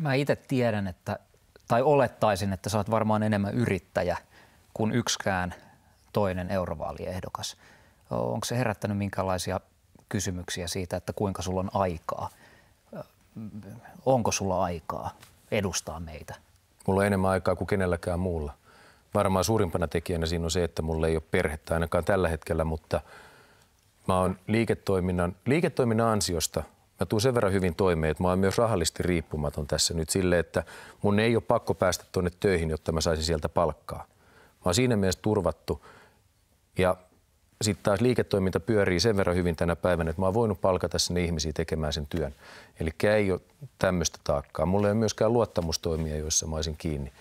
mä itse tiedän, että, tai olettaisin, että sä oot varmaan enemmän yrittäjä kuin yksikään toinen eurovaaliehdokas. Onko se herättänyt minkälaisia kysymyksiä siitä, että kuinka sulla on aikaa? Onko sulla aikaa edustaa meitä? Mulla on enemmän aikaa kuin kenelläkään muulla. Varmaan suurimpana tekijänä siinä on se, että mulla ei ole perhettä ainakaan tällä hetkellä, mutta mä oon liiketoiminnan, liiketoiminnan ansiosta – mä tuun sen verran hyvin toimeen, että mä oon myös rahallisesti riippumaton tässä nyt sille, että mun ei ole pakko päästä tuonne töihin, jotta mä saisin sieltä palkkaa. Mä oon siinä mielessä turvattu. Ja sitten taas liiketoiminta pyörii sen verran hyvin tänä päivänä, että mä oon voinut palkata sinne ihmisiä tekemään sen työn. Eli ei ole tämmöistä taakkaa. Mulla ei ole myöskään luottamustoimia, joissa mä olisin kiinni.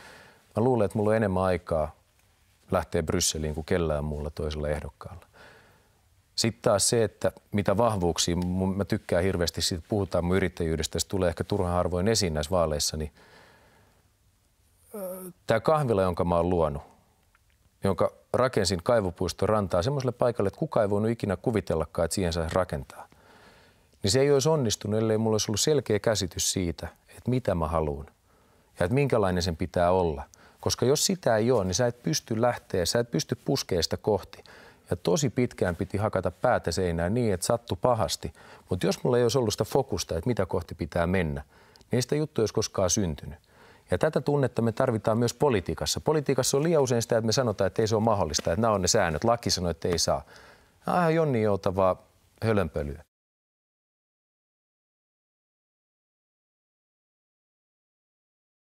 Mä luulen, että mulla on enemmän aikaa lähteä Brysseliin kuin kellään muulla toisella ehdokkaalla. Sitten taas se, että mitä vahvuuksia, mun, mä tykkään hirveästi siitä, puhutaan mun yrittäjyydestä, se tulee ehkä turhan harvoin esiin näissä vaaleissa, niin tämä kahvila, jonka mä oon luonut, jonka rakensin kaivopuiston rantaa semmoiselle paikalle, että kukaan ei voinut ikinä kuvitellakaan, että siihen saisi rakentaa. Niin se ei olisi onnistunut, ellei mulla olisi ollut selkeä käsitys siitä, että mitä mä haluan ja että minkälainen sen pitää olla. Koska jos sitä ei ole, niin sä et pysty lähteä, sä et pysty puskeesta kohti. Ja tosi pitkään piti hakata päätä seinään niin, että sattu pahasti. Mutta jos mulla ei olisi ollut sitä fokusta, että mitä kohti pitää mennä, niin sitä juttu olisi koskaan syntynyt. Ja tätä tunnetta me tarvitaan myös politiikassa. Politiikassa on liian usein sitä, että me sanotaan, että ei se ole mahdollista, että nämä on ne säännöt. Laki sanoi, että ei saa. Ah, jonni joutavaa hölönpölyä.